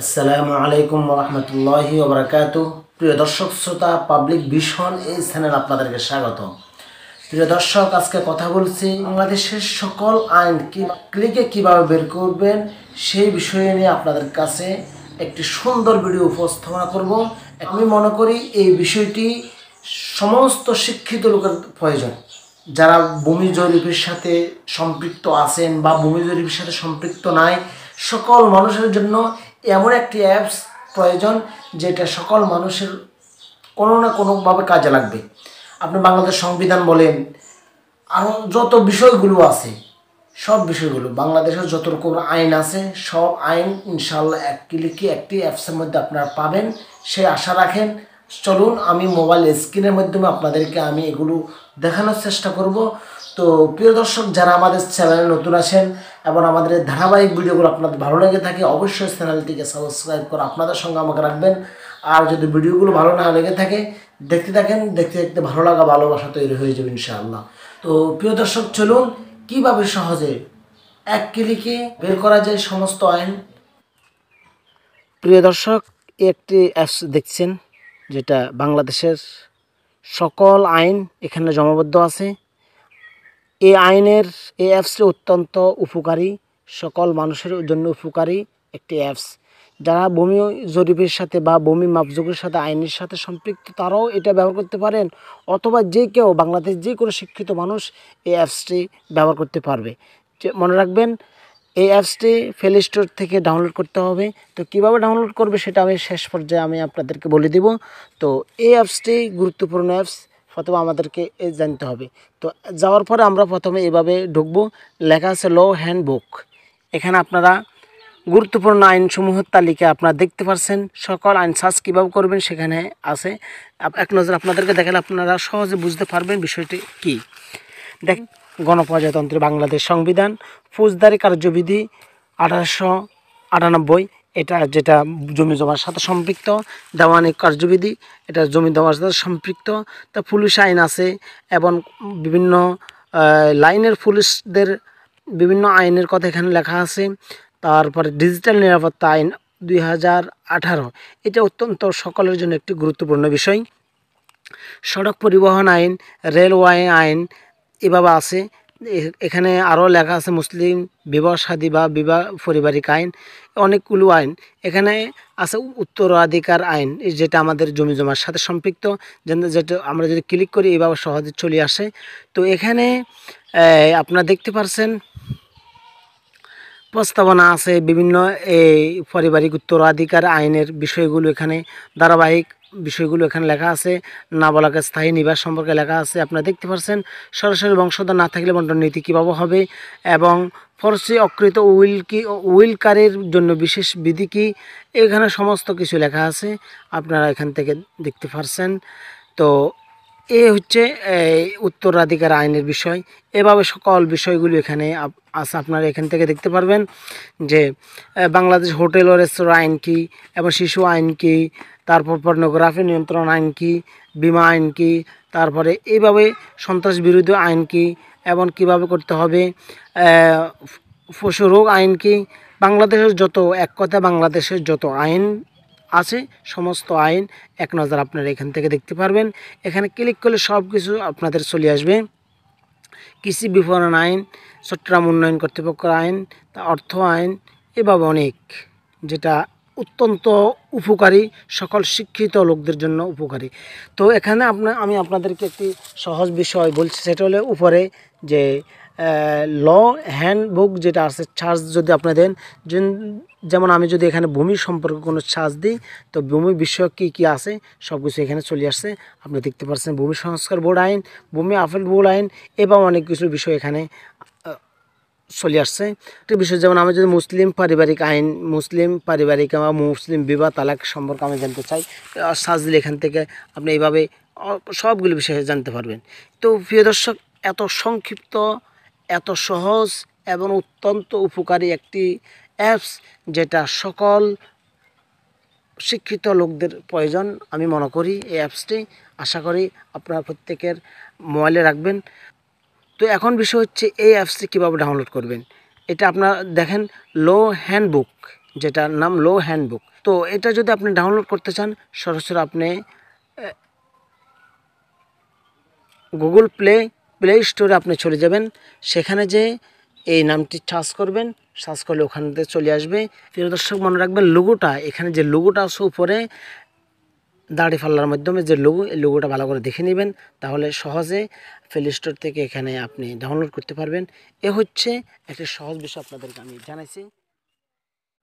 আসসালামু আলাইকুম রহমতুল্লাহি ওবরাকাত প্রিয় দর্শক শ্রোতা পাবলিক ভিশন এই চ্যানেল আপনাদেরকে স্বাগত প্রিয় দর্শক আজকে কথা বলছি বাংলাদেশের সকল আইন কি ক্লিকে কিভাবে বের করবেন সেই বিষয়ে নিয়ে আপনাদের কাছে একটি সুন্দর ভিডিও উপস্থাপনা করব আমি মনে করি এই বিষয়টি সমস্ত শিক্ষিত লোকের প্রয়োজন যারা ভূমি জরিপের সাথে সম্পৃক্ত আছেন বা ভূমি জরিপের সাথে সম্পৃক্ত নাই সকল মানুষের জন্য এমন একটি অ্যাপস প্রয়োজন যেটা সকল মানুষের কোনো না কোনোভাবে কাজে লাগবে আপনি বাংলাদেশ সংবিধান বলেন আরও যত বিষয়গুলো আছে সব বিষয়গুলো বাংলাদেশের যত রকম আইন আছে সব আইন ইনশাল্লাহ এক ক্লিকে একটি অ্যাপসের মধ্যে আপনারা পাবেন সে আশা রাখেন চলুন আমি মোবাইল স্ক্রিনের মাধ্যমে আপনাদেরকে আমি এগুলো দেখানোর চেষ্টা করব তো প্রিয় দর্শক যারা আমাদের চ্যানেলে নতুন আছেন এবং আমাদের ধারাবাহিক ভিডিওগুলো আপনাদের ভালো লেগে থাকে অবশ্যই চ্যানেলটিকে সাবস্ক্রাইব করে আপনাদের সঙ্গে আমাকে রাখবেন আর যদি ভিডিওগুলো ভালো না লেগে থাকে দেখতে থাকেন দেখতে দেখতে ভালো লাগা ভালোবাসা তৈরি হয়ে যাবে ইনশাআল্লাহ তো প্রিয় দর্শক চলুন কীভাবে সহজে এক ক্লিকে বের করা যায় সমস্ত আইন প্রিয় দর্শক একটি অ্যাপস দেখছেন যেটা বাংলাদেশের সকল আইন এখানে জমাবদ্ধ আছে এই আইনের এই অ্যাপসটি অত্যন্ত উপকারী সকল মানুষের জন্য উপকারী একটি অ্যাপস যারা বমি জরিপের সাথে বা বমি মাপযোগের সাথে আইনের সাথে সম্পৃক্ত তারাও এটা ব্যবহার করতে পারেন অথবা যে কেউ বাংলাদেশ যে কোনো শিক্ষিত মানুষ এই অ্যাপসটি ব্যবহার করতে পারবে মনে রাখবেন এই অ্যাপসটি প্লে স্টোর থেকে ডাউনলোড করতে হবে তো কিভাবে ডাউনলোড করবে সেটা আমি শেষ পর্যায়ে আমি আপনাদেরকে বলে দিব তো এই অ্যাপসটি গুরুত্বপূর্ণ অ্যাপস প্রথমে আমাদেরকে জানতে হবে তো যাওয়ার পরে আমরা প্রথমে এভাবে ঢুকবো লেখা আছে ল হ্যান্ড বুক এখানে আপনারা গুরুত্বপূর্ণ আইনসমূহের তালিকা আপনারা দেখতে পাচ্ছেন সকল আইন সার্চ কীভাবে করবেন সেখানে আছে এক নজর আপনাদেরকে দেখালে আপনারা সহজে বুঝতে পারবেন বিষয়টি কী দেখ গণপ্রজাতন্ত্রী বাংলাদেশ সংবিধান ফৌজদারি কার্যবিধি আঠারোশো আটানব্বই এটা যেটা জমি জমার সাথে সম্পৃক্ত দেওয়ানি কার্যবিধি এটা জমি জমার সাথে সম্পৃক্ত তা পুলিশ আইন আছে এবং বিভিন্ন লাইনের পুলিশদের বিভিন্ন আইনের কথা এখানে লেখা আছে তারপরে ডিজিটাল নিরাপত্তা আইন দুই হাজার আঠারো এটা অত্যন্ত সকলের জন্য একটি গুরুত্বপূর্ণ বিষয় সড়ক পরিবহন আইন রেলওয়ে আইন এভাবে আছে এখানে আরও লেখা আছে মুসলিম বিবাহ সাদী বা বিবাহ পারিবারিক আইন অনেকগুলো আইন এখানে আছে উত্তরাধিকার আইন যেটা আমাদের জমি জমার সাথে সম্পৃক্ত যেটা আমরা যদি ক্লিক করি এভাবে সহজে চলে আসে তো এখানে আপনারা দেখতে পারছেন প্রস্তাবনা আছে বিভিন্ন এই পারিবারিক উত্তরাধিকার আইনের বিষয়গুলো এখানে ধারাবাহিক বিষয়গুলো এখানে লেখা আছে না বলাকে স্থায়ী নিবাস সম্পর্কে লেখা আছে আপনারা দেখতে পাচ্ছেন সরাসরি বংশধর না থাকলে বন্টন নীতি কীভাবে হবে এবং ফরসি অকৃত উইল কি উইলকারের জন্য বিশেষ বিধি কি এখানে সমস্ত কিছু লেখা আছে আপনারা এখান থেকে দেখতে পারছেন তো এ হচ্ছে উত্তরাধিকার আইনের বিষয় এভাবে সকল বিষয়গুলি এখানে আছে আপনারা এখান থেকে দেখতে পারবেন যে বাংলাদেশ হোটেল ও রেস্তোরাঁ আইন কী এবং শিশু আইন কি তারপর পর্নোগ্রাফি নিয়ন্ত্রণ আইন কি বিমা আইন কি তারপরে এইভাবে সন্ত্রাস বিরোধী আইন কি এবং কিভাবে করতে হবে পশু রোগ আইন কি বাংলাদেশের যত এক কথা বাংলাদেশের যত আইন আছে সমস্ত আইন এক নজর আপনারা এখান থেকে দেখতে পারবেন এখানে ক্লিক করলে সব কিছু আপনাদের চলে আসবে কৃষি বিপণন আইন চট্টগ্রাম উন্নয়ন কর্তৃপক্ষ আইন তা অর্থ আইন এভাবে অনেক যেটা অত্যন্ত উপকারী সকল শিক্ষিত লোকদের জন্য উপকারী তো এখানে আপনার আমি আপনাদেরকে একটি সহজ বিষয় বলছি সেটা হলে উপরে যে ল হ্যান্ডবুক যেটা আছে চার্জ যদি আপনি দেন যেমন আমি যদি এখানে ভূমি সম্পর্কে কোনো চার্জ দিই তো ভূমি বিষয়ক কী কী আছে সব কিছু এখানে চলে আসছে আপনি দেখতে পাচ্ছেন ভূমি সংস্কার বোর্ড আইন ভূমি আপেল বোর্ড আইন এবং অনেক কিছু বিষয় এখানে চলে আসছে একটি বিষয় যেমন আমি যদি মুসলিম পারিবারিক আইন মুসলিম পারিবারিক বা মুসলিম বিবাহ তালাক সম্পর্কে আমি জানতে চাই সাজ দিলে এখান থেকে আপনি এইভাবে সবগুলো বিষয়ে জানতে পারবেন তো প্রিয় দর্শক এত সংক্ষিপ্ত এত সহজ এবং অত্যন্ত উপকারী একটি অ্যাপস যেটা সকল শিক্ষিত লোকদের প্রয়োজন আমি মনে করি এই অ্যাপসটি আশা করি আপনারা প্রত্যেকের মোবাইলে রাখবেন তো এখন বিষয় হচ্ছে এই অ্যাপসটি কীভাবে ডাউনলোড করবেন এটা আপনার দেখেন লো হ্যান্ডবুক যেটার নাম লো হ্যান্ডবুক তো এটা যদি আপনি ডাউনলোড করতে চান সরাসরি আপনি গুগল প্লে প্লে স্টোরে আপনি চলে যাবেন সেখানে যে এই নামটি সার্চ করবেন সার্চ করলে ওখান থেকে চলে আসবে প্রিয় দর্শক মনে রাখবেন লোগোটা এখানে যে লোগোটা আছে উপরে দাড়ি ফাল্লার মাধ্যমে যে লোগো এই লোগোটা ভালো করে দেখে নেবেন তাহলে সহজে প্লে স্টোর থেকে এখানে আপনি ডাউনলোড করতে পারবেন এ হচ্ছে একটি সহজ বিষয় আপনাদেরকে আমি জানাইছি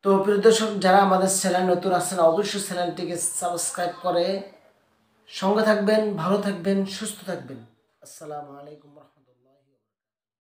তো প্রিয় দর্শক যারা আমাদের চ্যানেল নতুন আছেন অবশ্যই চ্যানেলটিকে সাবস্ক্রাইব করে সঙ্গে থাকবেন ভালো থাকবেন সুস্থ থাকবেন السلام عليكم ورحمة